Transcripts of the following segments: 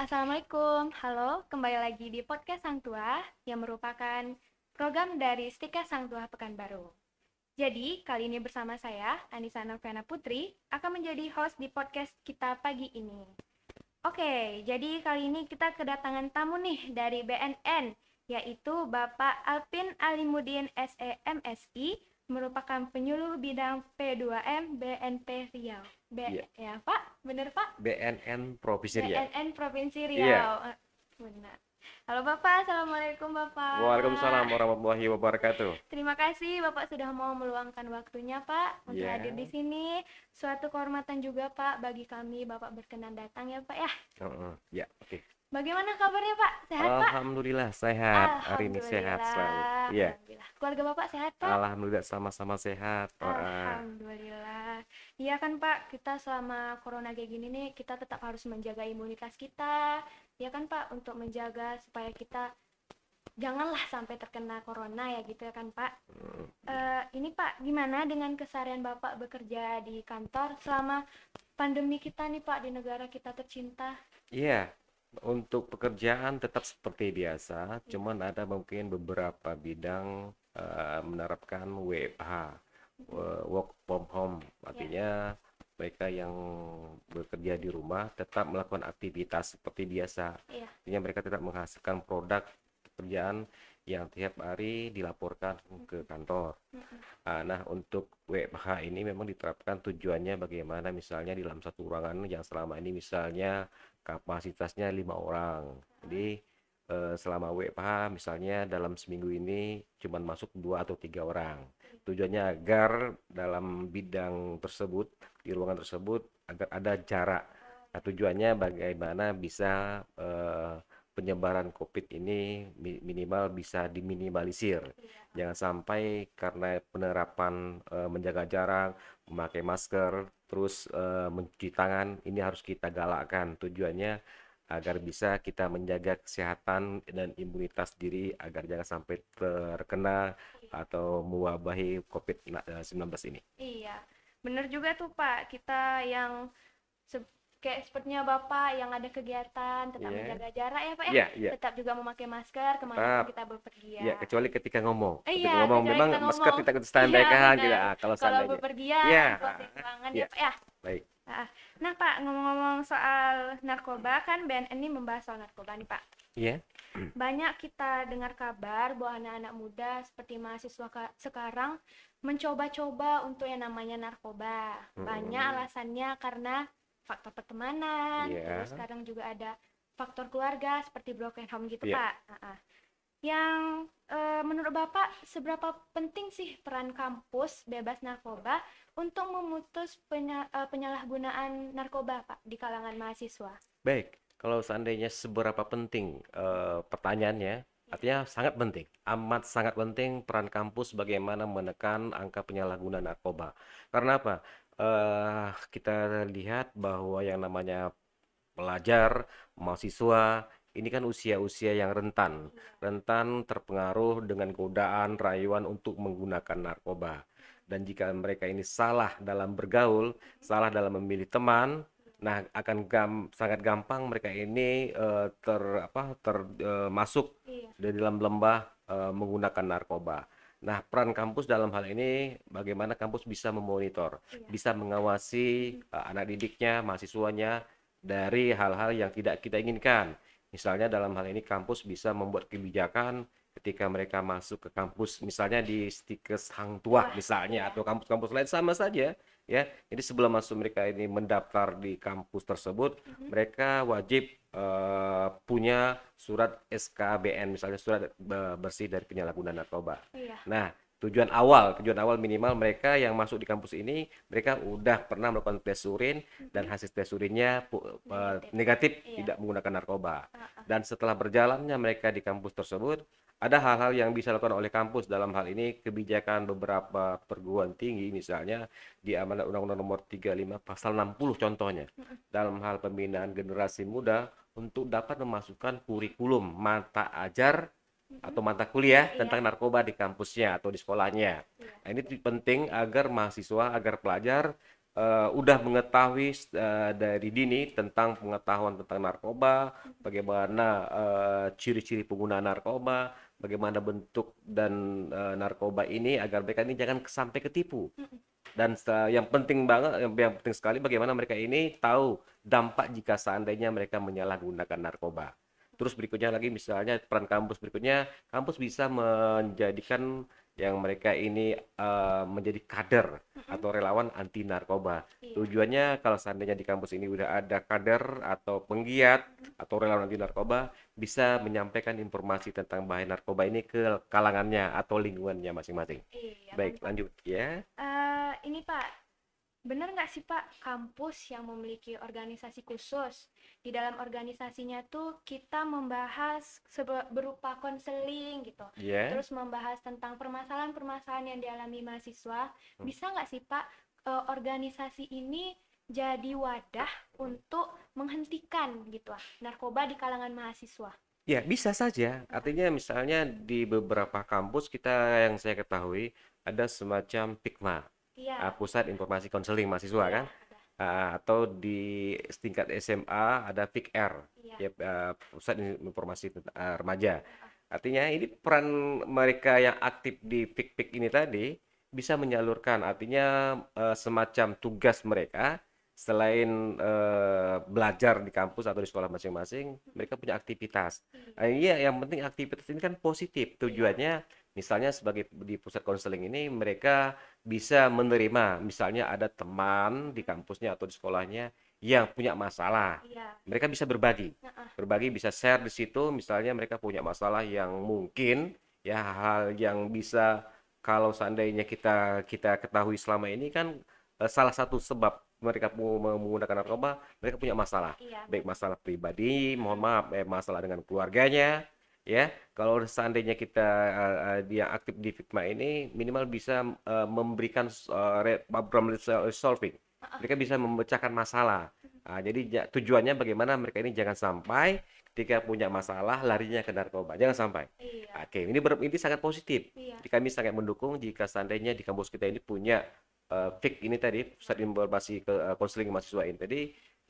Assalamualaikum, halo kembali lagi di podcast Sang Tua yang merupakan program dari Stika Sang Tua Pekanbaru. Jadi, kali ini bersama saya, Anissa Novena Putri, akan menjadi host di podcast kita pagi ini. Oke, jadi kali ini kita kedatangan tamu nih dari BNN, yaitu Bapak Alpin Alimudin SEMSI, merupakan penyuluh bidang P2M BNP Riau. B ya, ya Pak? bener Pak? BNN Provinsi Riau. BNN Provinsi iya. Riau. Iya. Benar. Halo Bapak, Assalamualaikum Bapak. Waalaikumsalam warahmatullahi wabarakatuh. Terima kasih Bapak sudah mau meluangkan waktunya Pak untuk yeah. hadir di sini. Suatu kehormatan juga Pak bagi kami Bapak berkenan datang ya Pak ya. Uh -uh. Ya, yeah, oke. Okay. Bagaimana kabarnya Pak? Sehat Pak? Alhamdulillah sehat. Hari ini sehat selalu. Alhamdulillah iya. Keluarga Bapak sehat Pak? Alhamdulillah sama-sama sehat. Alhamdulillah. Iya kan Pak, kita selama corona kayak gini nih kita tetap harus menjaga imunitas kita, Iya kan Pak, untuk menjaga supaya kita janganlah sampai terkena corona ya gitu ya kan Pak. Uh, ini Pak, gimana dengan keseharian Bapak bekerja di kantor selama pandemi kita nih Pak di negara kita tercinta? Iya, untuk pekerjaan tetap seperti biasa, cuman ada mungkin beberapa bidang uh, menerapkan WFH Eh, work from home artinya yeah. mereka yang bekerja di rumah tetap melakukan aktivitas seperti biasa yeah. artinya mereka tetap menghasilkan produk pekerjaan yang tiap hari dilaporkan mm -hmm. ke kantor. Mm -hmm. Nah, untuk WFH ini memang diterapkan tujuannya bagaimana misalnya di dalam satu ruangan yang selama ini misalnya kapasitasnya lima orang. Jadi eh, selama WFH misalnya dalam seminggu ini cuma masuk dua atau tiga orang tujuannya agar dalam bidang tersebut di ruangan tersebut agar ada jarak nah, tujuannya bagaimana bisa eh, penyebaran COVID ini minimal bisa diminimalisir iya. jangan sampai karena penerapan eh, menjaga jarak memakai masker terus eh, mencuci tangan ini harus kita galakkan tujuannya agar bisa kita menjaga kesehatan dan imunitas diri agar jangan sampai terkena atau mewabahi COVID-19 ini. Iya, benar juga tuh Pak, kita yang se kayak sepertinya Bapak yang ada kegiatan tetap yeah. menjaga jarak ya Pak ya, yeah, yeah. tetap juga memakai masker kemana kita berpergian Iya, kecuali ketika ngomong. Eh, ketika iya, ngomong kecuali memang kita ngomong. masker kita standby iya, yeah, kan kita gitu. ah, kalau Kalau berpergian, yeah. tangan yeah. ya iya. Pak ya. Baik. Ah, nah Pak, ngomong-ngomong soal narkoba kan BNN ini membahas soal narkoba nih Pak. Iya. Yeah. Banyak kita dengar kabar bahwa anak-anak muda seperti mahasiswa sekarang mencoba-coba untuk yang namanya narkoba. Banyak alasannya karena faktor pertemanan, yeah. terus sekarang juga ada faktor keluarga seperti broken home gitu, yeah. Pak. Uh-uh. Yang uh, menurut Bapak seberapa penting sih peran kampus bebas narkoba untuk memutus penya- eh, penyalahgunaan narkoba, Pak, di kalangan mahasiswa? Baik, kalau seandainya seberapa penting uh, pertanyaannya, artinya sangat penting, amat sangat penting peran kampus bagaimana menekan angka penyalahgunaan narkoba. Karena apa? Uh, kita lihat bahwa yang namanya pelajar, mahasiswa, ini kan usia-usia yang rentan, rentan terpengaruh dengan godaan, rayuan untuk menggunakan narkoba. Dan jika mereka ini salah dalam bergaul, salah dalam memilih teman, Nah, akan gam, sangat gampang mereka ini uh, ter apa termasuk eh, uh, iya. di dalam lembah uh, menggunakan narkoba. Nah, peran kampus dalam hal ini bagaimana kampus bisa memonitor, iya. bisa mengawasi uh, anak didiknya, mahasiswanya dari hal-hal yang tidak kita inginkan. Misalnya dalam hal ini kampus bisa membuat kebijakan ketika mereka masuk ke kampus misalnya di stikes hang tua misalnya iya. atau kampus-kampus lain sama saja ya. Jadi sebelum masuk mereka ini mendaftar di kampus tersebut, mm -hmm. mereka wajib uh, punya surat SKBN misalnya surat eh, bersih dari penyalahgunaan narkoba. Iya. Nah, tujuan awal tujuan awal minimal mereka yang masuk di kampus ini mereka udah pernah melakukan tes urin dan hasil tes urinnya eh, negatif, uh, negatif iya. tidak menggunakan narkoba dan setelah berjalannya mereka di kampus tersebut ada hal-hal yang bisa dilakukan oleh kampus dalam hal ini kebijakan beberapa perguruan tinggi misalnya di amanat undang-undang nomor 35 pasal 60 contohnya dalam hal pembinaan generasi muda untuk dapat memasukkan kurikulum mata ajar atau mata kuliah iya. tentang narkoba di kampusnya atau di sekolahnya. Iya. Nah, ini penting agar mahasiswa, agar pelajar uh, udah mengetahui uh, dari dini tentang pengetahuan tentang narkoba, bagaimana uh, ciri-ciri penggunaan narkoba, bagaimana bentuk dan uh, narkoba ini agar mereka ini jangan sampai ketipu. Dan uh, dan yang penting banget yang yang penting sekali bagaimana mereka ini tahu dampak jika seandainya mereka menyalahgunakan narkoba terus berikutnya lagi misalnya peran kampus berikutnya kampus bisa menjadikan yang mereka ini uh, menjadi kader mm-hmm. atau relawan anti narkoba. Iya. Tujuannya kalau seandainya di kampus ini udah ada kader atau penggiat mm-hmm. atau relawan anti narkoba bisa menyampaikan informasi tentang bahaya narkoba ini ke kalangannya atau lingkungannya masing-masing. Iya, Baik, mantap. lanjut ya. Uh, ini Pak, Benar nggak sih Pak, kampus yang memiliki organisasi khusus? Di dalam organisasinya tuh kita membahas berupa konseling gitu. Yeah. Terus membahas tentang permasalahan-permasalahan yang dialami mahasiswa. Hmm. Bisa nggak sih Pak, uh, organisasi ini jadi wadah untuk menghentikan gitu ah, narkoba di kalangan mahasiswa? Ya, bisa saja. Artinya misalnya di beberapa kampus kita yang saya ketahui ada semacam PIKMA ya. uh, pusat informasi konseling mahasiswa ya, kan uh, atau di setingkat SMA ada PIKR ya. ya uh, pusat informasi uh, remaja iya. artinya ini peran mereka yang aktif di PIK-PIK ini tadi bisa menyalurkan artinya uh, semacam tugas mereka selain uh, belajar di kampus atau di sekolah masing-masing, mereka punya aktivitas. Iya. iya, yang penting aktivitas ini kan positif. Iya. Tujuannya yeah Misalnya sebagai di pusat konseling ini mereka bisa menerima misalnya ada teman di kampusnya atau di sekolahnya yang punya masalah. Iya. Mereka bisa berbagi. Berbagi bisa share di situ misalnya mereka punya masalah yang mungkin ya hal yang bisa kalau seandainya kita kita ketahui selama ini kan eh, salah satu sebab mereka menggunakan narkoba mereka punya masalah iya. baik masalah pribadi mohon maaf eh, masalah dengan keluarganya ya kalau seandainya kita uh, uh, dia aktif di Figma ini minimal bisa uh, memberikan uh, problem solving mereka bisa memecahkan masalah hmm. nah, jadi tujuannya bagaimana mereka ini jangan sampai ketika punya masalah larinya ke narkoba jangan sampai iya. oke ini ber ini sangat positif iya. jadi kami sangat mendukung jika seandainya di kampus kita ini punya uh, fik ini tadi pusat informasi ke uh, konseling mahasiswa ini tadi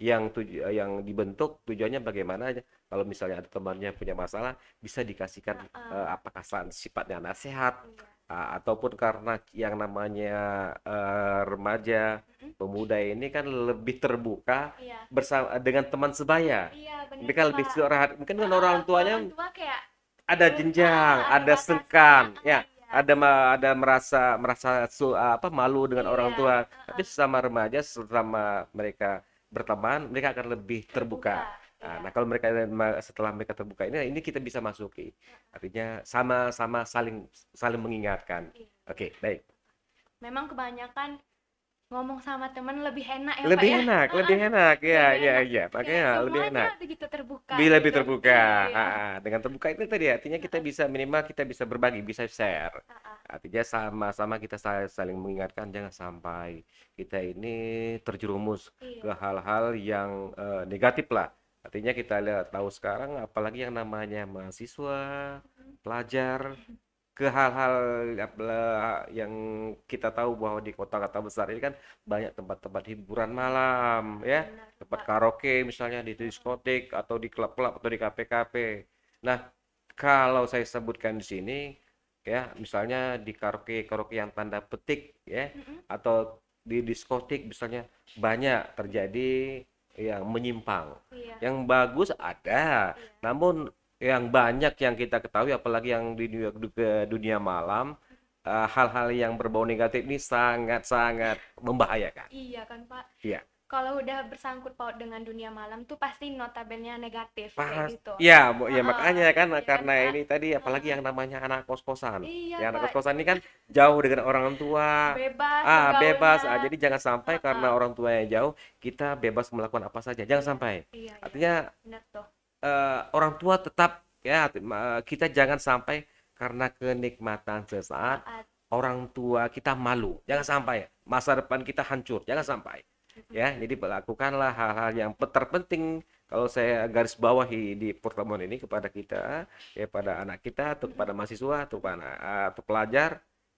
yang tuju, eh, yang dibentuk tujuannya bagaimana aja kalau misalnya ada temannya punya masalah bisa dikasihkan uh, uh, apakah sifatnya nasihat iya. uh, ataupun karena yang namanya uh, remaja mm-hmm. pemuda ini kan lebih terbuka iya. bersama dengan teman sebaya iya, mereka lebih curhat mungkin dengan uh, orang ah, tuanya orang tua kayak ada jenjang uh, ada sengkan ya iya. ada ada merasa merasa su, apa malu dengan iya, orang tua uh, tapi sama remaja selama mereka berteman mereka akan lebih terbuka, terbuka. Iya. Nah, ya. nah kalau mereka setelah mereka terbuka ini ini kita bisa masuki iya. artinya sama-sama saling saling mengingatkan ya. oke okay, baik memang kebanyakan ngomong sama teman lebih enak ya lebih Pak, ya? enak ya? lebih enak ya ya ya makanya ya, lebih enak begitu terbuka lebih lebih gitu. terbuka ya, ya. dengan terbuka itu tadi artinya kita bisa minimal kita bisa berbagi bisa share artinya sama-sama kita saling mengingatkan jangan sampai kita ini terjerumus iya. ke hal-hal yang uh, negatif lah artinya kita lihat tahu sekarang apalagi yang namanya mahasiswa mm-hmm. pelajar mm-hmm. ke hal-hal yang kita tahu bahwa di kota-kota besar ini kan banyak tempat-tempat hiburan malam ya tempat karaoke misalnya di diskotik mm-hmm. atau di klub-klub atau di kafe-kafe nah kalau saya sebutkan di sini ya misalnya di karaoke karaoke yang tanda petik ya mm-hmm. atau di diskotik misalnya banyak terjadi yang menyimpang iya. yang bagus ada iya. namun yang banyak yang kita ketahui apalagi yang di dunia, dunia malam eh, hal-hal uh, hal -hal yang berbau negatif ini sangat-sangat membahayakan iya kan pak iya kalau udah bersangkut paut dengan dunia malam tuh pasti notabennya negatif Pas, kayak gitu. Iya, bu, ya makanya kan iya, kan, karena kan, ini tadi apalagi iya. yang namanya anak kos-kosan. Iya, anak kos-kosan ini kan jauh dengan orang tua. Bebas. Ah, gaulnya. bebas. Ah, jadi jangan sampai uh, karena orang tuanya jauh, kita bebas melakukan apa saja. Jangan iya. sampai. Iya, iya. Artinya Uh, orang tua tetap ya kita jangan sampai karena kenikmatan sesaat orang tua kita malu. Jangan sampai masa depan kita hancur. Jangan sampai ya jadi lakukanlah hal-hal yang terpenting kalau saya garis bawahi di pertemuan ini kepada kita ya pada anak kita atau mm-hmm. kepada mahasiswa atau kepada eh, atau pelajar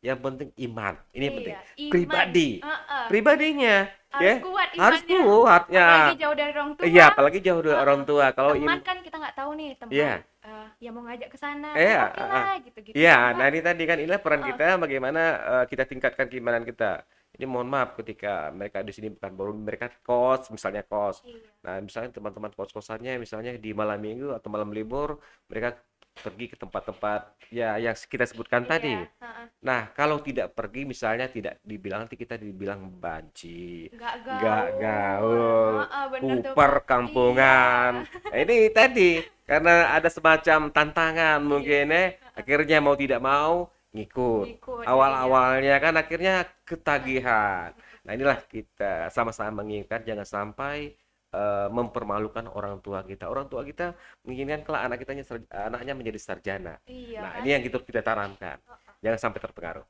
yang penting iman ini iya, penting iman. pribadi uh -uh. pribadinya harus ya kuat harus kuat ya apalagi jauh dari orang tua iya apalagi jauh dari orang tua kalau iman kan kita nggak tahu nih teman yeah. Iya. uh, ya mau ngajak ke sana yeah, okay uh, gitu gitu iya yeah, ya iya, nah ini tadi kan inilah peran oh. kita bagaimana uh, kita tingkatkan keimanan kita ini mohon maaf ketika mereka di sini bukan baru mereka kos misalnya kos. Iya. Nah misalnya teman-teman kos-kosannya misalnya di malam minggu atau malam libur mereka pergi ke tempat-tempat ya yang kita sebutkan iya. tadi. Uh-uh. Nah kalau tidak pergi misalnya tidak dibilang nanti kita dibilang banci, nggak gaul, kuper uh, kampungan. Iya. ini tadi karena ada semacam tantangan iya. mungkin ya. Eh. Akhirnya mau tidak mau ngikut. Iya, Awal-awalnya ya. kan akhirnya ketagihan. Nah, inilah kita sama-sama mengingat jangan sampai uh, mempermalukan orang tua kita. Orang tua kita menginginkan kelak anak kita anaknya menjadi sarjana. Iya, nah, kan? ini yang kita kita tanamkan. Oh, oh. Jangan sampai terpengaruh.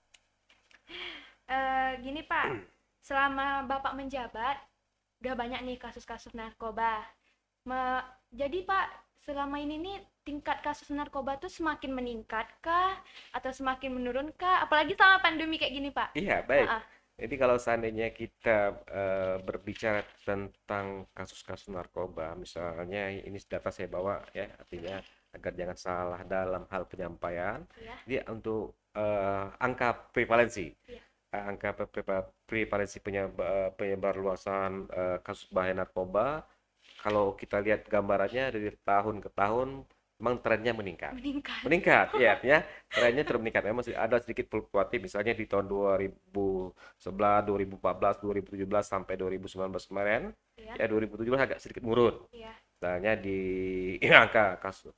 Uh, gini, Pak. Selama Bapak menjabat, udah banyak nih kasus-kasus narkoba. Me jadi, Pak, selama ini nih tingkat kasus narkoba tuh semakin meningkat kah atau semakin menurun kah apalagi sama pandemi kayak gini pak iya baik uh -uh. jadi kalau seandainya kita uh, berbicara tentang kasus-kasus narkoba misalnya ini data saya bawa ya artinya iya. agar jangan salah dalam hal penyampaian yeah. untuk uh, angka prevalensi yeah. Iya. angka prevalensi penyebar, eh, penyebar luasan uh, kasus bahaya narkoba kalau kita lihat gambarannya dari tahun ke tahun memang trennya meningkat. Meningkat. Meningkat, ya artinya trennya terus meningkat. Memang ada sedikit fluktuatif misalnya di tahun 2011, 2014, 2017 sampai 2019 kemarin. Iya. Ya, ya 2017 agak sedikit murun. Ya. Misalnya di ya, angka kasus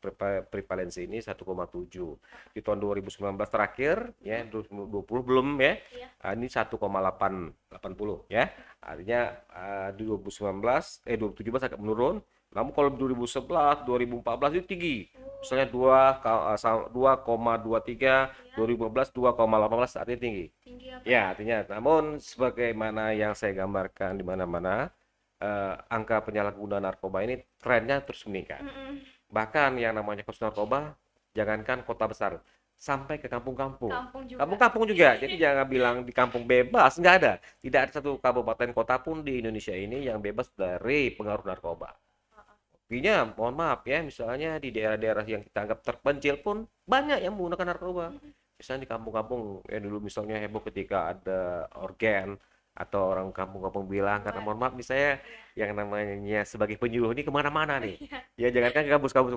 prevalensi ini 1,7. Di tahun 2019 terakhir ya, 2020 iya. belum ya. ya. ini 1,8 80 ya. Artinya uh, di 2019 eh 2017 agak menurun, namun kalau 2011, 2014 itu tinggi. Misalnya 2,23, 2015 2,18 artinya tinggi. tinggi apa? Ya, artinya namun sebagaimana yang saya gambarkan di mana-mana eh, angka penyalahgunaan narkoba ini trennya terus meningkat. Mm -hmm. Bahkan yang namanya kasus narkoba jangankan kota besar, sampai ke kampung-kampung. Kampung-kampung juga. juga. Iya, iya, Jadi iya. jangan bilang di kampung bebas, nggak ada. Tidak ada satu kabupaten kota pun di Indonesia ini yang bebas dari pengaruh narkoba buktinya mohon maaf ya, misalnya di daerah-daerah yang kita anggap terpencil pun banyak yang menggunakan narkoba. Misalnya di kampung-kampung ya dulu misalnya heboh ketika ada organ atau orang kampung-kampung bilang karena mohon maaf nih saya iya. yang namanya sebagai penyuluh ini kemana-mana nih. Iya. Ya jangankan ke kampus-kampus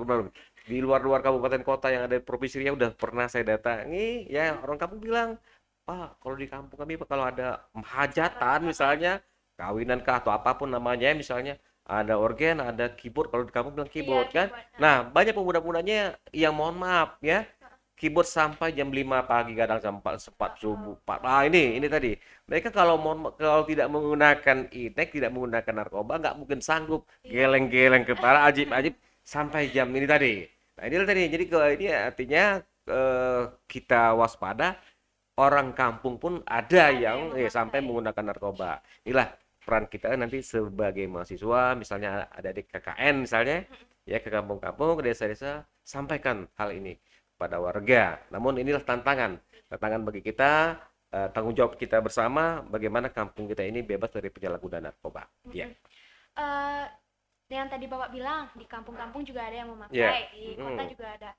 di luar-luar kabupaten kota yang ada provinsi ya udah pernah saya datangi ya orang kampung bilang Pak, kalau di kampung kami kalau ada hajatan misalnya kawinan kah atau apapun namanya misalnya ada organ, ada keyboard. Kalau di kampung bilang iya, keyboard iya, kan. Keyboard. Ah. Nah, banyak pemuda-pemudanya yang mohon maaf ya, iya. keyboard sampai jam 5 pagi kadang sampai 4, 4 iya. subuh. 4. Ah ini ini tadi. Mereka kalau mohon kalau tidak menggunakan itek, tidak menggunakan narkoba nggak mungkin sanggup geleng-geleng kepala ajib-ajib sampai jam ini tadi. Nah, ini tadi. Jadi kalau ini artinya eh, kita waspada orang kampung pun ada yang, yang eh, sampai menggunakan narkoba. Inilah peran kita nanti sebagai mahasiswa misalnya ada di KKN misalnya ya ke kampung-kampung ke desa-desa sampaikan hal ini kepada warga namun inilah tantangan tantangan bagi kita uh, tanggung jawab kita bersama bagaimana kampung kita ini bebas dari penyalahgunaan narkoba mm -hmm. ya yeah. uh, yang tadi bapak bilang di kampung-kampung juga ada yang memakai yeah. di kota mm. juga ada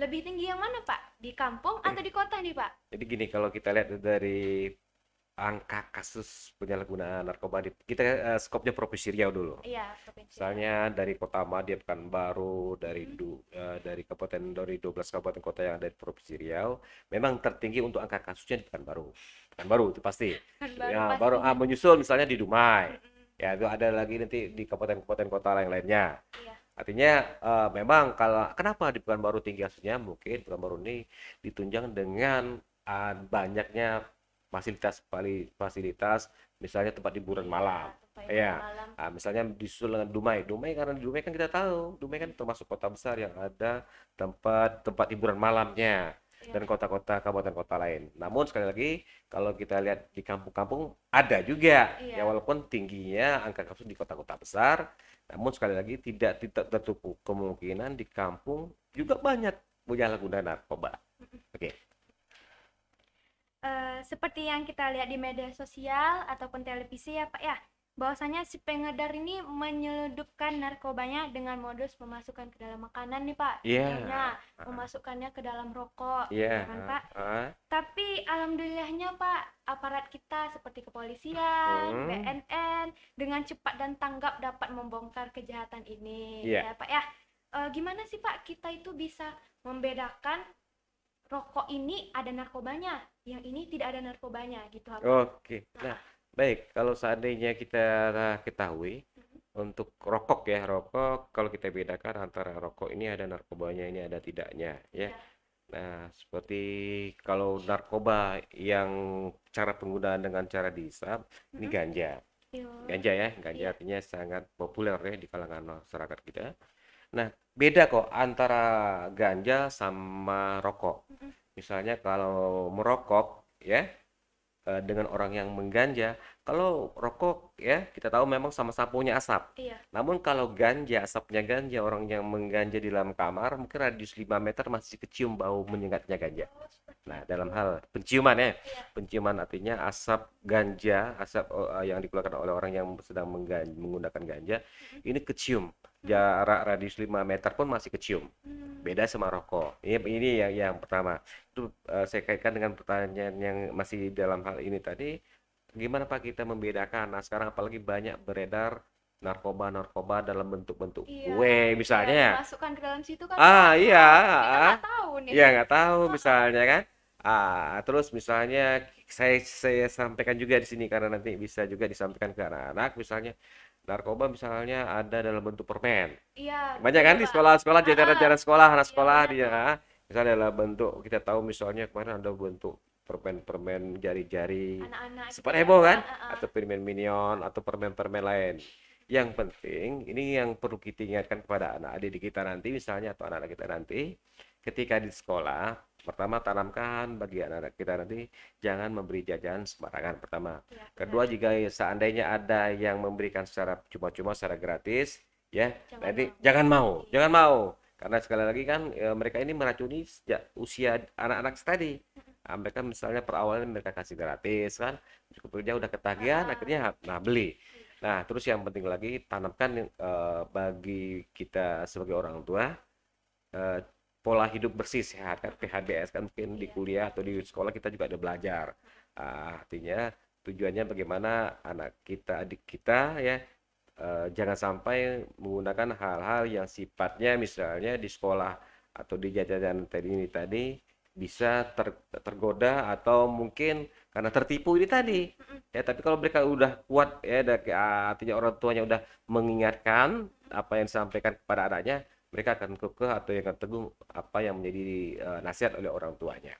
lebih tinggi yang mana pak di kampung atau di kota nih pak jadi gini kalau kita lihat dari angka kasus penyalahgunaan narkoba di kita uh, skopnya provinsi Riau dulu. Iya, provinsi. Misalnya dari Kota Madia kan baru dari hmm. du, uh, dari kabupaten dari 12 kabupaten kota yang ada di provinsi Riau, memang tertinggi untuk angka kasusnya di Pekanbaru. Pekanbaru itu pasti. Baru ya, pasti. baru uh, menyusul misalnya di Dumai. Hmm, hmm, hmm. Ya, itu ada lagi nanti di kabupaten-kabupaten kota lain lainnya. Iya. Artinya uh, memang kalau kenapa di Pekanbaru tinggi kasusnya mungkin Pekanbaru ini ditunjang dengan uh, banyaknya fasilitas fasilitas misalnya tempat hiburan iya, malam ya malam. Ah, misalnya di dengan Dumai Dumai karena Dumai kan kita tahu Dumai kan termasuk kota besar yang ada tempat tempat hiburan malamnya iya. dan kota-kota kabupaten kota lain. Namun sekali lagi kalau kita lihat di kampung-kampung ada juga iya. ya walaupun tingginya angka kasus di kota-kota besar, namun sekali lagi tidak tidak tertutup kemungkinan di kampung juga banyak punya penyalahgunaan narkoba. Oke. Eh, seperti yang kita lihat di media sosial ataupun televisi ya Pak ya bahwasanya si pengedar ini menyeludupkan narkobanya dengan modus memasukkan ke dalam makanan nih pak, yeah. Iya. uh. memasukkannya ke dalam rokok, yeah. Ya kan pak. Uh. Tapi alhamdulillahnya pak aparat kita seperti kepolisian, hmm. BNN dengan cepat dan tanggap dapat membongkar kejahatan ini, yeah. ya pak ya. E, gimana sih pak kita itu bisa membedakan rokok ini ada narkobanya, yang ini tidak ada narkobanya gitu. Oke. Nah, nah baik kalau seandainya kita ketahui mm-hmm. untuk rokok ya, rokok kalau kita bedakan antara rokok ini ada narkobanya, ini ada tidaknya ya. Yeah. Nah, seperti kalau narkoba yang cara penggunaan dengan cara dihisap, mm-hmm. ini ganja. Iya. Ganja ya, ganja iya. artinya sangat populer ya di kalangan masyarakat kita. Nah, beda kok antara ganja sama rokok. Misalnya kalau merokok ya eh, dengan orang yang mengganja, kalau rokok ya kita tahu memang sama sapunya asap. Iya. Namun kalau ganja asapnya ganja orang yang mengganja di dalam kamar mungkin radius 5 meter masih kecium bau menyengatnya ganja. Oh, nah, dalam hal penciuman ya. Iya. Penciuman artinya asap ganja, asap eh, yang dikeluarkan oleh orang yang sedang menggunakan ganja mm -hmm. ini kecium jarak radius 5 meter pun masih kecium. Beda sama rokok. Ini iya, ini yang yang pertama. Itu uh, saya kaitkan dengan pertanyaan yang masih dalam hal ini tadi, gimana Pak kita membedakan? Nah, sekarang apalagi banyak beredar narkoba narkoba dalam bentuk-bentuk iya, iya misalnya. Iya, masukkan ke dalam situ kan. Ah, kan iya. Ah, ah, tahu nih. Iya, nggak tahu misalnya kan. Ah, terus misalnya saya saya sampaikan juga di sini karena nanti bisa juga disampaikan ke anak-anak misalnya narkoba misalnya ada dalam bentuk permen. Iya. Banyak kan di sekolah-sekolah, jajaran-jajaran ah. sekolah, anak iya, sekolah iya, dia. Misalnya dalam bentuk kita tahu misalnya kemarin ada bentuk permen-permen jari-jari. Anak-anak. Gitu Super ya. heboh kan? Uh, uh. Atau permen minion atau permen-permen lain. Yang penting ini yang perlu kita ingatkan kepada anak adik kita nanti misalnya atau anak-anak kita nanti ketika di sekolah pertama tanamkan bagi anak-anak kita nanti jangan memberi jajan sembarangan pertama ya, kedua jika seandainya ada yang memberikan secara cuma-cuma secara gratis ya jangan nanti mau. jangan mau iya. jangan mau karena sekali lagi kan e, mereka ini meracuni sejak usia anak-anak tadi nah, mereka misalnya perawalan mereka kasih gratis kan cukup kerja udah ketagihan ah. akhirnya nah beli iya. nah terus yang penting lagi tanamkan e, bagi kita sebagai orang tua e, pola hidup bersih sehat kan PHBS kan mungkin di iya. kuliah atau di sekolah kita juga ada belajar uh, artinya tujuannya bagaimana anak kita adik kita ya uh, jangan sampai menggunakan hal-hal yang sifatnya misalnya di sekolah atau di jajanan tadi ini tadi bisa ter, tergoda atau mungkin karena tertipu ini tadi ya tapi kalau mereka udah kuat ya artinya orang tuanya udah mengingatkan apa yang disampaikan kepada anaknya mereka akan kekeh atau yang teguh apa yang menjadi uh, nasihat oleh orang tuanya.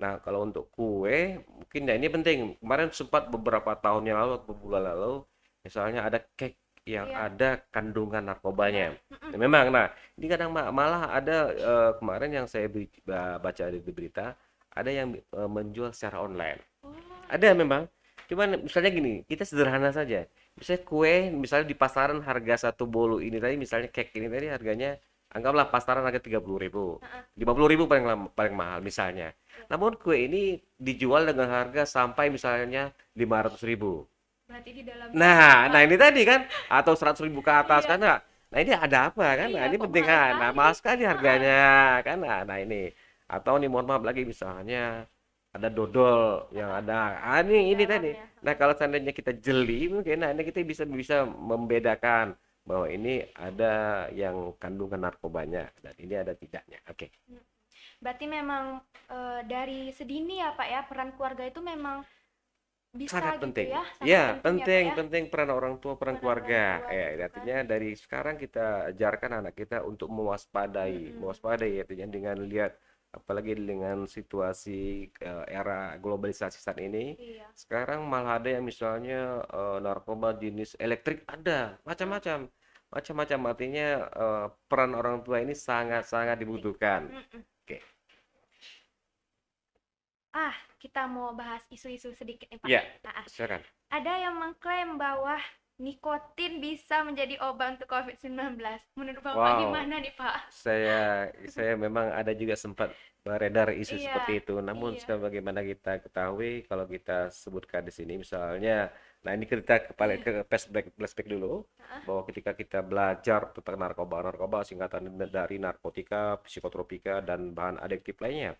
Nah, kalau untuk kue, mungkin ya ini penting. Kemarin sempat beberapa tahun yang lalu, beberapa bulan lalu, misalnya ada cake yang iya. ada kandungan narkobanya. Iya. Nah, memang, nah ini kadang malah ada uh, kemarin yang saya baca di berita, ada yang uh, menjual secara online. Oh. Ada memang. Cuman misalnya gini, kita sederhana saja. Misalnya kue, misalnya di pasaran harga satu bolu ini tadi, misalnya cake ini tadi harganya anggaplah pasaran harga tiga puluh ribu lima puluh ribu paling paling mahal misalnya iya. namun kue ini dijual dengan harga sampai misalnya lima ratus ribu berarti di dalam nah nah ini tadi kan atau seratus ribu ke atas ya. kan nah, nah ini ada apa kan iya, nah, ini penting kan nah mahal sekali harganya kan nah, nah ini atau nih mohon maaf lagi misalnya ada dodol yang ada ah, ini ini tadi nah kalau seandainya kita jeli mungkin nah ini kita bisa bisa membedakan bahwa ini ada yang kandungan narkobanya dan ini ada tidaknya. Oke. Okay. Hmm. Berarti memang e, dari sedini ya Pak ya peran keluarga itu memang bisa sangat gitu penting. ya. Sangat iya, ya, penting, penting, ya, penting peran orang tua, peran, peran keluarga. tua, Ya, artinya kan? dari sekarang kita ajarkan anak kita untuk mewaspadai, hmm. mewaspadai artinya dengan lihat apalagi dengan situasi uh, era globalisasi saat ini iya. sekarang malah ada yang misalnya uh, narkoba jenis elektrik ada macam-macam macam-macam artinya uh, peran orang tua ini sangat-sangat dibutuhkan oke okay. ah kita mau bahas isu-isu sedikit nih pak ya, ah, ah. ada yang mengklaim bahwa nikotin bisa menjadi obat untuk COVID-19. Menurut Bapak wow. gimana nih, Pak? Saya saya memang ada juga sempat beredar isu iya, seperti itu. Namun iya. bagaimana kita ketahui kalau kita sebutkan di sini misalnya nah ini kita kepala iya. ke flashback flashback dulu bahwa ketika kita belajar tentang narkoba narkoba singkatan dari narkotika psikotropika dan bahan adiktif lainnya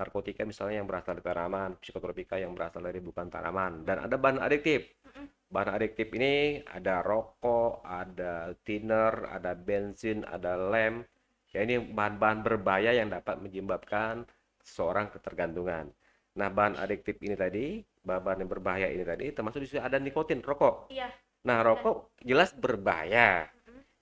narkotika misalnya yang berasal dari tanaman psikotropika yang berasal dari bukan tanaman dan ada bahan adiktif bahan adiktif ini ada rokok, ada thinner, ada bensin, ada lem. Ya ini bahan-bahan berbahaya yang dapat menyebabkan seorang ketergantungan. Nah, bahan adiktif ini tadi, bahan-bahan yang berbahaya ini tadi termasuk di ada nikotin, rokok. Iya. Nah, rokok jelas berbahaya.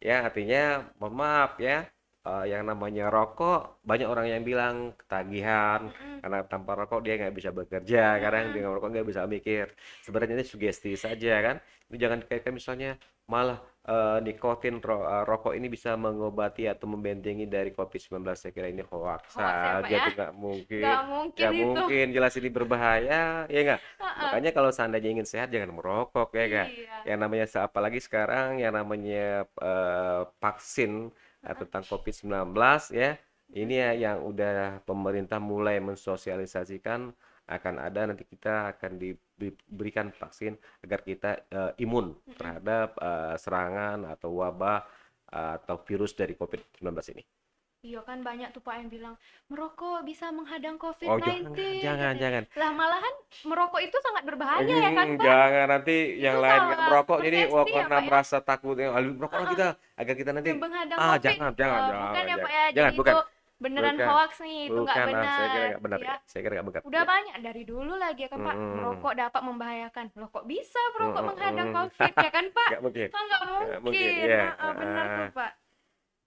Ya, artinya mohon maaf ya, uh, yang namanya rokok banyak orang yang bilang ketagihan mm-hmm. karena tanpa rokok dia nggak bisa bekerja mm-hmm. dengan rokok nggak bisa mikir sebenarnya ini sugesti saja kan ini jangan kayak misalnya malah uh, nikotin ro- uh, rokok ini bisa mengobati atau membentengi dari COVID-19 saya kira ini hoax ya, saja ya? nggak mungkin nggak mungkin, gak mungkin jelas ini berbahaya ya nggak makanya kalau seandainya ingin sehat jangan merokok ya enggak iya. yang namanya apalagi sekarang yang namanya uh, vaksin Eh, tentang COVID-19 ya. Ini ya yang udah pemerintah mulai mensosialisasikan akan ada nanti kita akan diberikan vaksin agar kita uh, imun terhadap uh, serangan atau wabah uh, atau virus dari COVID-19 ini. Iya kan banyak tuh Pak yang bilang merokok bisa menghadang COVID-19. Oh, jangan, jangan, jangan. Lah malahan merokok itu sangat berbahaya hmm, ya kan Pak? Jangan nanti itu yang lain merokok jadi wah ya, karena ya? takut yang lalu merokok uh, kita agar kita nanti menghadang ah, COVID. jangan, jangan, uh, jangan. Bukan ya, jangan, ya Pak ya, jangan, jadi bukan. itu beneran bukan, hoax nih itu nggak benar. saya kira nggak benar iya. ya. Saya kira nggak benar. Udah ya. banyak dari dulu lagi ya kan Pak, hmm. merokok dapat membahayakan. Loh kok bisa merokok hmm. menghadang COVID ya kan Pak? Tidak mungkin. Tidak mungkin. Iya. benar tuh ah. Pak.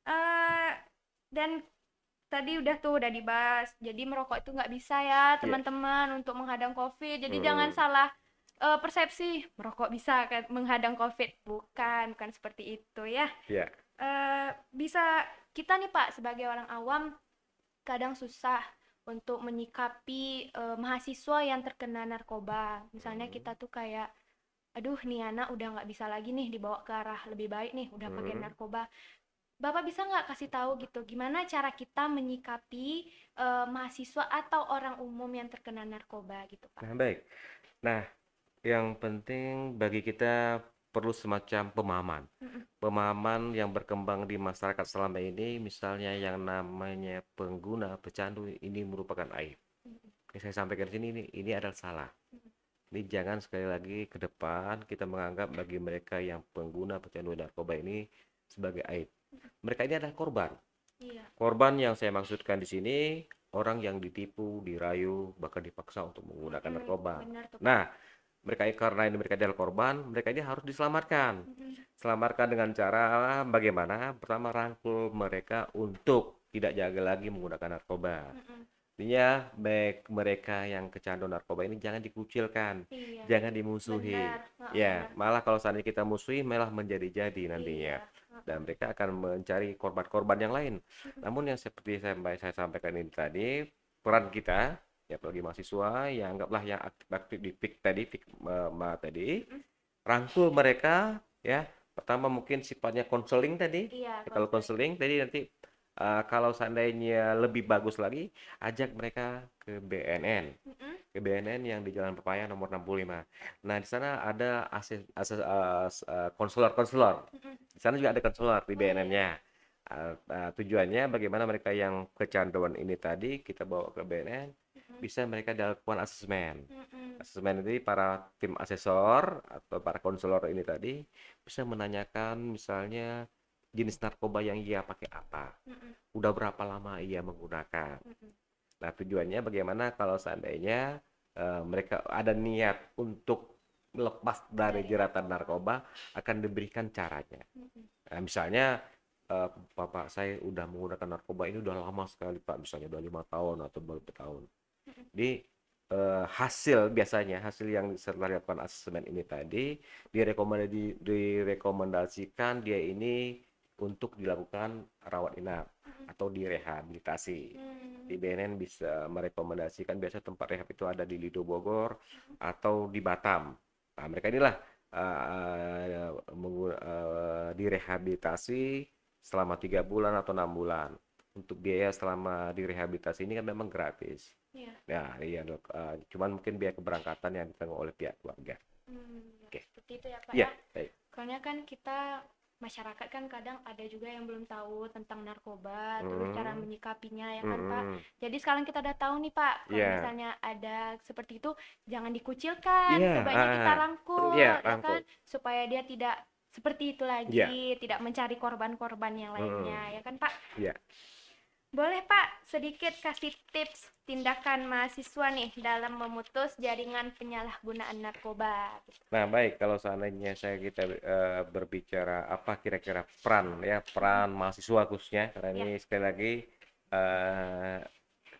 Eh, dan tadi udah tuh udah dibahas jadi merokok itu nggak bisa ya iya. teman-teman yeah. untuk menghadang covid jadi hmm. jangan salah uh, persepsi merokok bisa kan, menghadang covid bukan bukan seperti itu ya yeah. Iya. uh, bisa kita nih pak sebagai orang awam kadang susah untuk menyikapi uh, mahasiswa yang terkena narkoba misalnya hmm. kita tuh kayak aduh nih anak udah nggak bisa lagi nih dibawa ke arah lebih baik nih udah hmm. pakai narkoba Bapak bisa nggak kasih tahu gitu gimana cara kita menyikapi uh, mahasiswa atau orang umum yang terkena narkoba gitu Pak? Nah baik, nah yang penting bagi kita perlu semacam pemahaman, pemahaman yang berkembang di masyarakat selama ini, misalnya yang namanya pengguna pecandu ini merupakan aib. mm Saya sampaikan di sini ini ini adalah salah. Ini jangan sekali lagi ke depan kita menganggap bagi mereka yang pengguna pecandu narkoba ini sebagai aib mereka ini adalah korban iya. korban yang saya maksudkan di sini orang yang ditipu dirayu bahkan dipaksa untuk menggunakan -hmm. narkoba Benar, nah mereka karena ini mereka adalah korban mereka ini harus diselamatkan -hmm. selamatkan dengan cara bagaimana pertama rangkul mereka untuk tidak jaga lagi menggunakan narkoba mm -hmm. Artinya baik mereka yang kecanduan narkoba ini jangan dikucilkan, iya. jangan dimusuhi. Benar, ya, benar. malah kalau seandainya kita musuhi malah menjadi-jadi nantinya. Iya dan mereka akan mencari korban-korban yang lain. Hmm. Namun yang seperti saya, saya sampaikan ini tadi, peran kita ya bagi mahasiswa yang anggaplah yang aktif-aktif di PIK tadi, PIK eh, ma tadi, hmm. rangkul mereka ya. Pertama mungkin sifatnya konseling tadi. Iya, kalau konseling tadi nanti uh, kalau seandainya lebih bagus lagi ajak mereka ke BNN mm-hmm. ke BNN yang di Jalan Pepaya nomor 65 nah di sana ada asis, asis, uh, eh, eh, konselor konselor mm-hmm. di sana juga ada konselor di oh, iya, BNN-nya uh, iya. uh, tujuannya bagaimana mereka yang kecanduan ini tadi kita bawa ke BNN bisa mereka dilakukan asesmen asesmen itu para tim asesor atau para konselor ini tadi bisa menanyakan misalnya jenis narkoba yang ia pakai apa, mm-hmm. udah berapa lama ia menggunakan. Mm-hmm. Nah tujuannya bagaimana kalau seandainya uh, mereka ada niat untuk lepas dari iya, iya. jeratan narkoba akan diberikan caranya. Nah, misalnya uh, bapak saya udah menggunakan narkoba ini udah lama sekali pak, misalnya udah lima tahun atau berapa tahun. Jadi uh, hasil biasanya hasil yang setelah dilakukan asesmen ini tadi direkomendasi, direkomendasikan dia ini untuk dilakukan rawat inap atau direhabilitasi. Mm. Di BNN bisa merekomendasikan biasa tempat rehab itu ada di Lido Bogor atau di Batam. Nah, mereka inilah uh, uh, uh, direhabilitasi selama tiga bulan atau enam bulan. Untuk biaya selama direhabilitasi ini kan memang gratis. Ya. Nah, iya dok. Uh, cuman mungkin biaya keberangkatan yang ditanggung oleh pihak keluarga. Hmm, ya, Oke. Okay. Seperti itu ya pak. Iya, ya. Baik. kan kita masyarakat kan kadang ada juga yang belum tahu tentang narkoba, hmm. terus cara menyikapinya ya kan hmm. Pak. Jadi sekarang kita udah tahu nih Pak, kalau yeah. misalnya ada seperti itu jangan dikucilkan, yeah. sebaiknya uh, kita ah. rangkul, yeah, ya kan, supaya dia tidak seperti itu iya. lagi, yeah. tidak mencari korban-korban yang lainnya hmm. ya kan Pak. Yeah. Boleh Pak, sedikit kasih tips tindakan mahasiswa nih dalam memutus jaringan penyalahgunaan narkoba. Gitu. Nah baik, kalau seandainya saya kita e, berbicara apa kira-kira peran ya peran mahasiswa khususnya karena ya. ini sekali lagi e,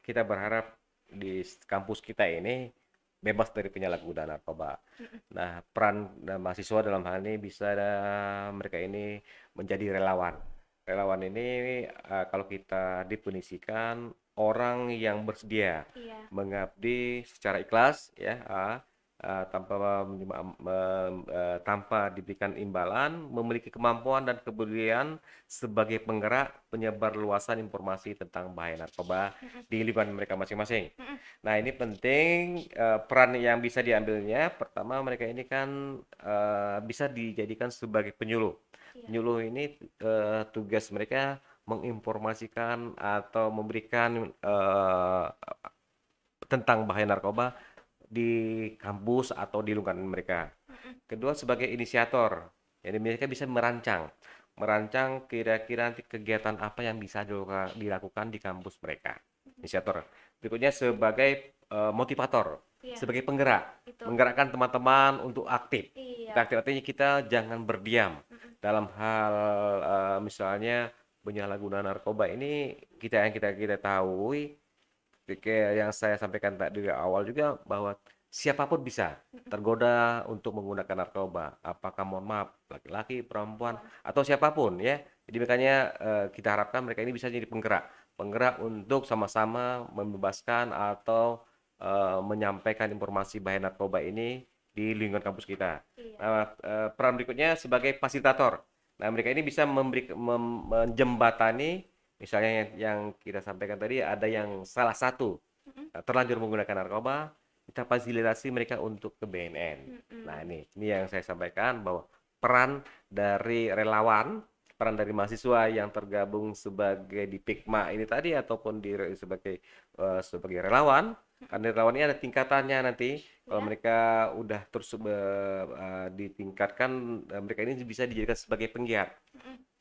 kita berharap di kampus kita ini bebas dari penyalahgunaan narkoba. Nah, peran mahasiswa dalam hal ini bisa eh, mereka ini menjadi relawan relawan ini uh, kalau kita definisikan orang yang bersedia iya. mengabdi secara ikhlas ya uh, uh, tanpa uh, uh, tanpa diberikan imbalan memiliki kemampuan dan keberanian sebagai penggerak penyebar luasan informasi tentang bahaya narkoba di lingkungan mereka masing-masing. Nah ini penting uh, peran yang bisa diambilnya pertama mereka ini kan uh, bisa dijadikan sebagai penyuluh Iya. nyuluh ini uh, tugas mereka menginformasikan atau memberikan uh, tentang bahaya narkoba di kampus atau di lingkungan mereka. Kedua sebagai inisiator, jadi mereka bisa merancang, merancang kira-kira nanti kegiatan apa yang bisa dilakukan di kampus mereka. Inisiator. Berikutnya sebagai uh, motivator, iya. sebagai penggerak, Itu. menggerakkan teman-teman untuk aktif. Iya. Nah, aktif artinya kita jangan berdiam dalam hal uh, misalnya penyalahgunaan narkoba ini kita yang kita kita tahu yang saya sampaikan tadi awal juga bahwa siapapun bisa tergoda untuk menggunakan narkoba apakah mohon maaf laki-laki perempuan atau siapapun ya jadi makanya uh, kita harapkan mereka ini bisa jadi penggerak penggerak untuk sama-sama membebaskan atau uh, menyampaikan informasi bahaya narkoba ini di lingkungan kampus kita. Iya. Nah, eh, peran berikutnya sebagai fasilitator. Nah, mereka ini bisa memberi mem, menjembatani misalnya yang, yang kita sampaikan tadi ada yang salah satu mm-hmm. terlanjur menggunakan narkoba, kita fasilitasi mereka untuk ke BNN. Mm-hmm. Nah, ini ini yang saya sampaikan bahwa peran dari relawan peran dari mahasiswa yang tergabung sebagai di PIKMA ini tadi ataupun di sebagai uh, sebagai relawan karena relawan ini ada tingkatannya nanti kalau iya. mereka udah terus uh, ditingkatkan mereka ini bisa dijadikan sebagai penggiat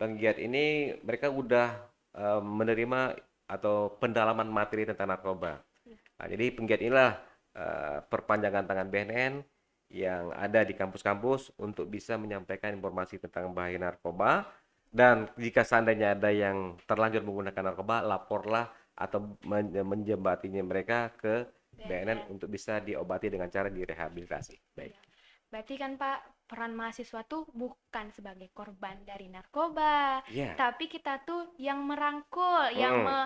penggiat ini mereka udah uh, menerima atau pendalaman materi tentang narkoba iya. nah, jadi penggiat inilah uh, perpanjangan tangan BNN yang ada di kampus-kampus untuk bisa menyampaikan informasi tentang bahaya narkoba dan jika seandainya ada yang terlanjur menggunakan narkoba, laporlah atau menjembatinya mereka ke BNN, BNN untuk bisa diobati dengan cara direhabilitasi. Iya. Baik. Berarti kan Pak, peran mahasiswa tuh bukan sebagai korban dari narkoba, yeah. tapi kita tuh yang merangkul, mm. yang hmm. me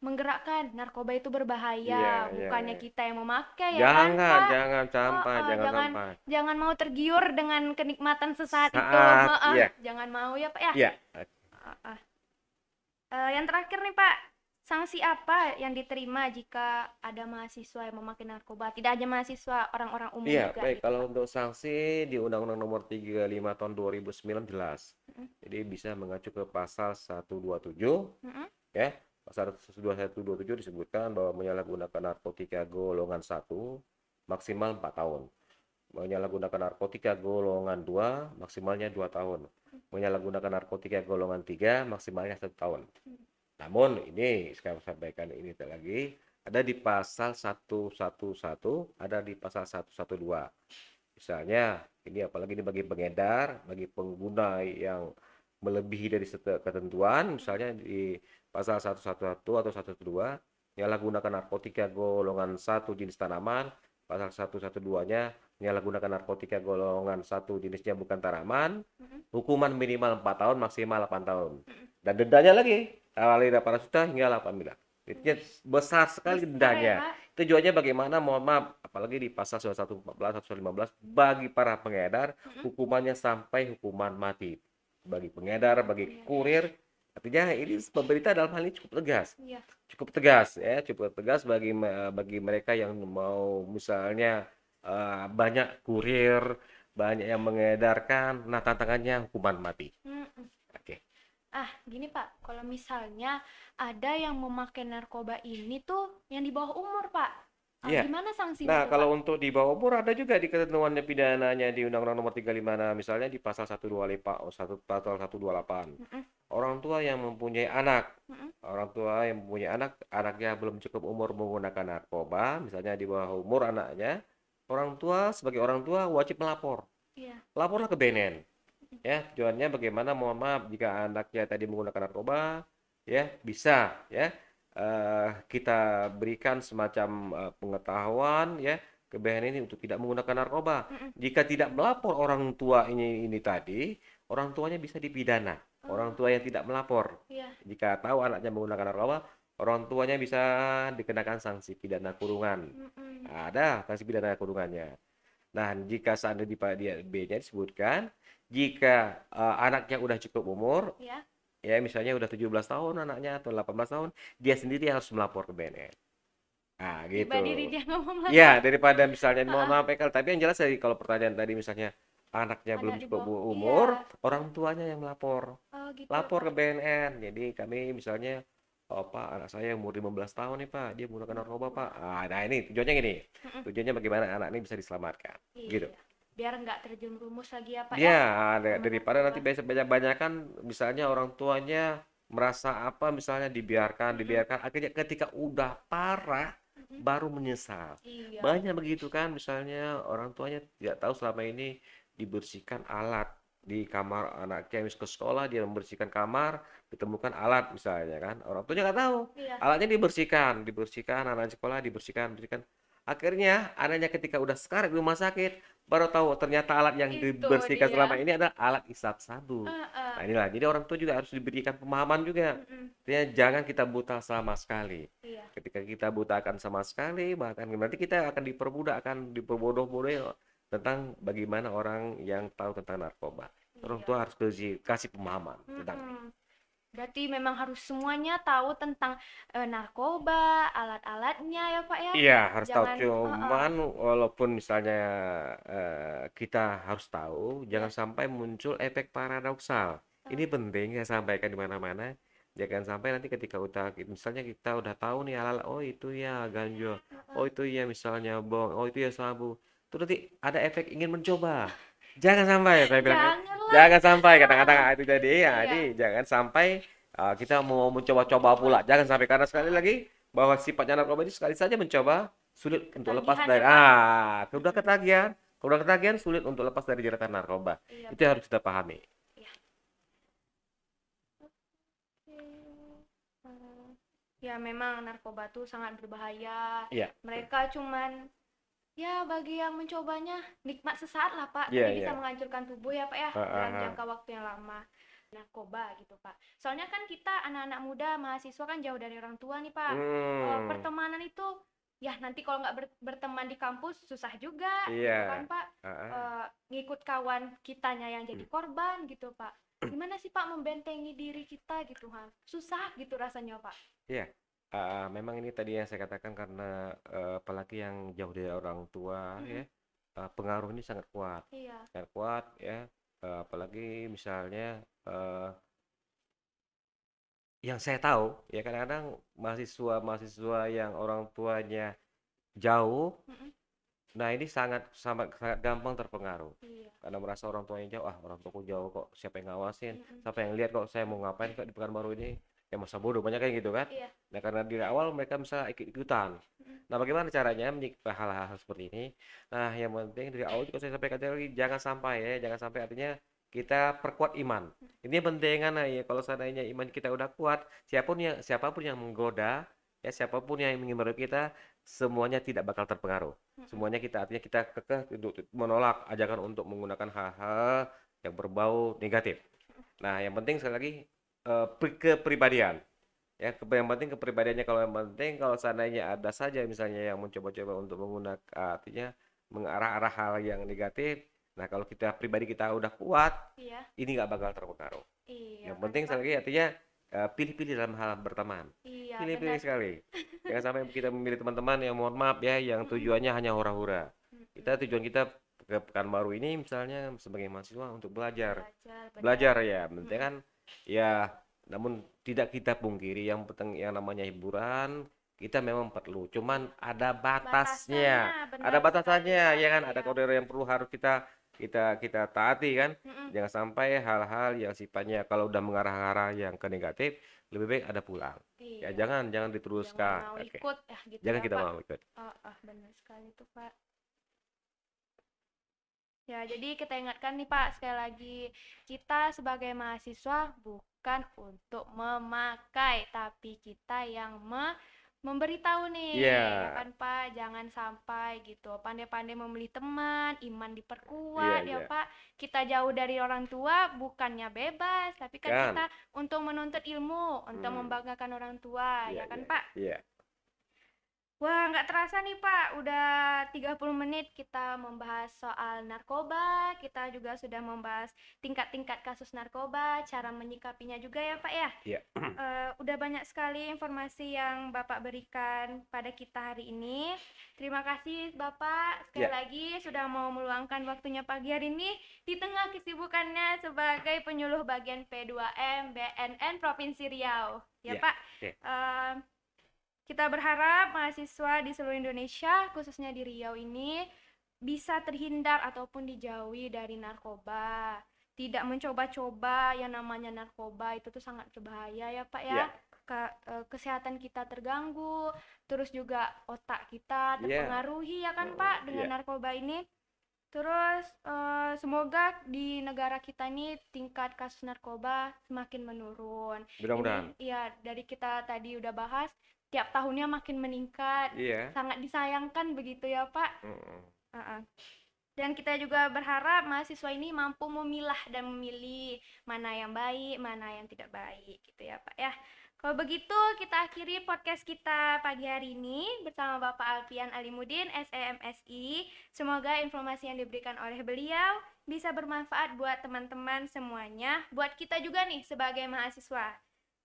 menggerakkan narkoba itu berbahaya yeah, iya, bukannya yeah, kita yang memakai jangan, ya kan jangan jangan sampai oh, uh, jangan jangan sampai. jangan mau tergiur dengan kenikmatan sesaat Saat, itu uh, yeah. jangan mau ya Pak ya yeah. Iya. uh, eh, uh. Uh, yang terakhir nih Pak sanksi apa yang diterima jika ada mahasiswa yang memakai narkoba tidak hanya mahasiswa orang-orang umum yeah, juga baik gitu, kalau Pak. untuk sanksi di Undang-Undang Nomor 35 Tahun dua ribu mm -hmm. jadi bisa mengacu ke pasal 127 mm -hmm. ya Pasal 2127 disebutkan bahwa menyalahgunakan narkotika golongan 1 maksimal 4 tahun. Menyalahgunakan narkotika golongan 2 maksimalnya 2 tahun. Menyalahgunakan narkotika golongan 3 maksimalnya 1 tahun. Namun ini saya sampaikan ini lagi ada di pasal 111, ada di pasal 112. Misalnya ini apalagi ini bagi pengedar, bagi pengguna yang melebihi dari ketentuan misalnya di pasal 111 atau 112 menyalahgunakan narkotika golongan satu jenis tanaman pasal 112-nya menyalahgunakan narkotika golongan satu jenisnya bukan tanaman mm-hmm. hukuman minimal 4 tahun maksimal 8 tahun mm-hmm. dan dendanya lagi awalnya 800 sudah hingga 8 miliar itu besar sekali dendanya ya, tujuannya bagaimana mohon maaf apalagi di pasal 114 115 bagi para pengedar mm-hmm. hukumannya sampai hukuman mati bagi pengedar bagi iya, iya, kurir iya. Artinya ini pemerintah dalam hal ini cukup tegas. Iya. Cukup tegas ya, cukup tegas bagi bagi mereka yang mau misalnya uh, banyak kurir, banyak yang mengedarkan, nah tantangannya hukuman mati. Mm Oke. Okay. Ah, gini Pak, kalau misalnya ada yang memakai narkoba ini tuh yang di bawah umur, Pak Yeah. Iya. Gimana sanksi? Nah, kalau Pak? untuk di bawah umur ada juga di ketentuannya pidananya di Undang-Undang Nomor 35 misalnya di pasal 125 1 pasal 128. Mm -mm. Orang tua yang mempunyai anak. Mm -mm. Orang tua yang mempunyai anak, anaknya belum cukup umur menggunakan narkoba, misalnya di bawah umur anaknya, orang tua sebagai orang tua wajib melapor. Yeah. Laporlah ke BNN. Ya, tujuannya bagaimana mohon maaf jika anaknya tadi menggunakan narkoba, ya, bisa, ya uh, kita berikan semacam uh, pengetahuan ya kebiayaan ini untuk tidak menggunakan narkoba. Mm-mm. Jika tidak melapor orang tua ini ini tadi, orang tuanya bisa dipidana. Mm. Orang tua yang tidak melapor, yeah. jika tahu anaknya menggunakan narkoba, orang tuanya bisa dikenakan sanksi pidana kurungan. Mm-mm. ada sanksi pidana kurungannya. Nah, jika seandainya di B-nya disebutkan, jika uh, anaknya udah cukup umur, yeah ya misalnya udah 17 tahun anaknya atau 18 tahun dia sendiri harus melapor ke BNN nah gitu diri dia ngomong ya daripada misalnya mau maaf Ekel tapi yang jelas dari kalau pertanyaan tadi misalnya anaknya Anak belum cukup umur iya. orang tuanya yang melapor oh, gitu. lapor ke BNN jadi kami misalnya oh pak anak saya umur 15 tahun nih pak dia menggunakan narkoba pak ah, nah ini tujuannya gini tujuannya bagaimana anak ini bisa diselamatkan iya. gitu iya biar nggak terjun rumus lagi apa ya, ya? Iya, daripada nanti banyak banyak banyak kan misalnya orang tuanya merasa apa misalnya dibiarkan dibiarkan akhirnya ketika udah parah baru menyesal iya. banyak begitu kan misalnya orang tuanya tidak tahu selama ini dibersihkan alat di kamar anaknya kemis ke sekolah dia membersihkan kamar ditemukan alat misalnya kan orang tuanya nggak tahu iya. alatnya dibersihkan dibersihkan anak, -anak sekolah dibersihkan dibersihkan akhirnya anaknya ketika udah sekarat di rumah sakit baru tahu ternyata alat yang itu dibersihkan dia. selama ini adalah alat isap sabu. Uh, uh. Nah inilah, jadi orang tua juga harus diberikan pemahaman juga. Uh, uh. jangan kita buta sama sekali. Iya. Ketika kita buta akan sama sekali, bahkan nanti kita akan diperbudak, akan diperbodoh-bodoh ya, tentang bagaimana orang yang tahu tentang narkoba. Orang iya. tua harus kasih, pemahaman pemahaman uh, tentang ini. Berarti memang harus semuanya tahu tentang e, narkoba, alat-alatnya ya Pak ya? Iya harus jangan, tahu. Cuman uh, uh. walaupun misalnya uh, kita harus tahu, iya. jangan sampai muncul efek paradoksal. Uh. Ini penting saya sampaikan di mana-mana. Jangan sampai nanti ketika kita misalnya kita udah tahu nih alat, oh itu ya ganjil, uh. oh itu ya misalnya bong, oh itu ya sabu. Itu nanti ada efek ingin mencoba jangan sampai saya bilang ya. jangan, jangan sampai kata-kata itu jadi nah, ya jadi jangan sampai uh, kita mau mencoba-coba pula jangan sampai karena sekali lagi bahwa sifatnya narkoba ini sekali saja mencoba sulit ketagihan untuk lepas dari ya, ah sudah ketagihan udah ketagihan sulit untuk lepas dari jeratan narkoba iya, itu yang harus kita pahami iya. uh, ya memang narkoba itu sangat berbahaya. Iya. Mereka cuman ya bagi yang mencobanya nikmat sesaat lah pak yeah, tapi yeah. bisa menghancurkan tubuh ya pak ya uh, uh, dalam ah. jangka waktu yang lama narkoba gitu pak soalnya kan kita anak-anak muda mahasiswa kan jauh dari orang tua nih pak hmm. pertemanan itu ya nanti kalau nggak berteman di kampus susah juga yeah. gitu kan pak uh uh, ngikut kawan kitanya yang jadi hmm. korban gitu pak gimana sih pak membentengi diri kita gitu ha susah gitu rasanya pak iya yeah uh, memang ini tadi yang saya katakan karena uh, apalagi yang jauh dari orang tua hmm. ya uh, ini sangat kuat iya. sangat kuat ya uh, apalagi misalnya uh, yang saya tahu ya kadang-kadang mahasiswa mahasiswa yang orang tuanya jauh mm nah ini sangat sangat sangat gampang terpengaruh iya. karena merasa orang tuanya jauh ah orang tuaku jauh kok siapa yang ngawasin mm siapa yang lihat kok saya mau ngapain kok di pekanbaru ini ya masa bodoh banyak kayak gitu kan iya. nah karena dari awal mereka bisa ikut ikutan nah bagaimana caranya menyikapi hal-hal seperti ini nah yang penting dari awal juga saya sampaikan lagi jangan sampai ya jangan sampai artinya kita perkuat iman ini penting kan nah, ya kalau seandainya iman kita udah kuat siapapun yang siapapun yang menggoda ya siapapun yang ingin merugikan kita semuanya tidak bakal terpengaruh hmm. semuanya kita artinya kita kekeh menolak ajakan untuk menggunakan hal-hal yang berbau negatif nah yang penting sekali lagi uh, kepribadian ya yang penting kepribadiannya kalau yang penting kalau seandainya ada saja misalnya yang mencoba-coba untuk menggunakan ah, artinya mengarah-arah hal yang negatif nah kalau kita pribadi kita udah kuat iya. ini nggak bakal terpengaruh iya, yang penting sekali artinya eh, pilih-pilih dalam hal berteman iya, pilih-pilih iya, sekali jangan sampai kita memilih teman-teman yang mohon maaf ya yang tujuannya hanya hura-hura kita tujuan kita ke pekan baru ini misalnya sebagai mahasiswa untuk belajar belajar, belajar ya penting kan ya namun tidak kita pungkiri yang peteng yang namanya hiburan kita memang perlu cuman ada batasnya, batasnya ada batasannya ya kan ada iya. kode yang perlu harus kita kita kita taati kan mm mm jangan sampai hal-hal yang sifatnya kalau udah mengarah-arah yang ke negatif lebih baik ada pulang ya, iya. ya jangan jangan diteruskan jangan mau okay. ikut ya, gitu jangan ya, kita pak. mau ikut oh, oh, benar sekali tuh pak Ya, jadi kita ingatkan nih Pak sekali lagi, kita sebagai mahasiswa bukan untuk memakai, tapi kita yang me memberitahu nih, yeah. ya kan Pak, jangan sampai gitu. Pandai-pandai membeli teman, iman iya, diperkuat yeah, ya yeah. Pak. Kita jauh dari orang tua bukannya bebas, tapi kan, kan. kita untuk menuntut ilmu, untuk hmm. membanggakan orang tua, yeah, ya kan yeah, Pak. Yeah. Wah, nggak terasa nih Pak, udah 30 menit kita membahas soal narkoba, kita juga sudah membahas tingkat-tingkat kasus narkoba, cara menyikapinya juga ya Pak ya? Iya. Uh, udah banyak sekali informasi yang Bapak berikan pada kita hari ini. Terima kasih Bapak sekali ya. lagi sudah mau meluangkan waktunya pagi hari ini di tengah kesibukannya sebagai penyuluh bagian P2M BNN Provinsi Riau. Ya, ya. Pak? Ya. Uh, kita berharap mahasiswa di seluruh Indonesia, khususnya di Riau ini, bisa terhindar ataupun dijauhi dari narkoba. Tidak mencoba-coba yang namanya narkoba itu tuh sangat berbahaya ya Pak ya. Yeah. Ya. E, kesehatan kita terganggu, terus juga otak kita ya. terpengaruhi yeah. ya kan Pak oh, dengan yeah. narkoba ini. Terus uh, semoga di negara kita ini tingkat kasus narkoba semakin menurun. Iya, dari kita tadi udah bahas tiap tahunnya makin meningkat. Iya. Sangat disayangkan begitu ya Pak. Mm Uh -uh. Dan kita juga berharap mahasiswa ini mampu memilah dan memilih mana yang baik, mana yang tidak baik, gitu ya Pak ya. Kalau begitu kita akhiri podcast kita pagi hari ini bersama Bapak Alpian Alimudin SEMSI. Semoga informasi yang diberikan oleh beliau bisa bermanfaat buat teman-teman semuanya, buat kita juga nih sebagai mahasiswa.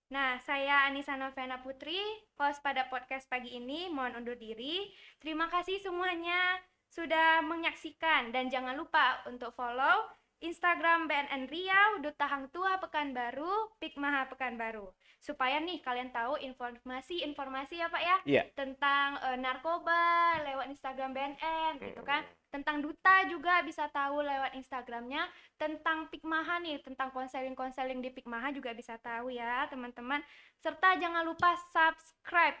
Nah, saya Anissa Novena Putri, host pada podcast pagi ini, mohon undur diri. Terima kasih semuanya sudah menyaksikan dan jangan lupa untuk follow Instagram BNN Riau, Duta Hang Tua Pekanbaru, Pikmaha Pekanbaru. Supaya nih kalian tahu informasi-informasi ya Pak ya yeah. tentang e, narkoba lewat Instagram BNN gitu kan. Hmm. Tentang Duta juga bisa tahu lewat Instagramnya. Tentang Pikmaha nih, tentang konseling-konseling di Pikmaha juga bisa tahu ya teman-teman. Serta jangan lupa subscribe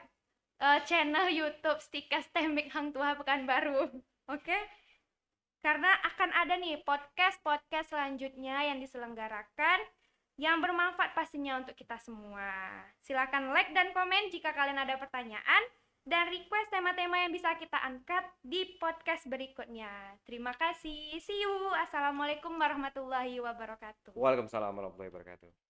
uh, channel YouTube Stikas Temik Hang Tua Pekanbaru. Oke? Okay? Karena akan ada nih podcast-podcast selanjutnya yang diselenggarakan yang bermanfaat pastinya untuk kita semua. Silakan like dan komen jika kalian ada pertanyaan dan request tema-tema yang bisa kita angkat di podcast berikutnya. Terima kasih. See you. Assalamualaikum warahmatullahi wabarakatuh. Waalaikumsalam warahmatullahi wabarakatuh.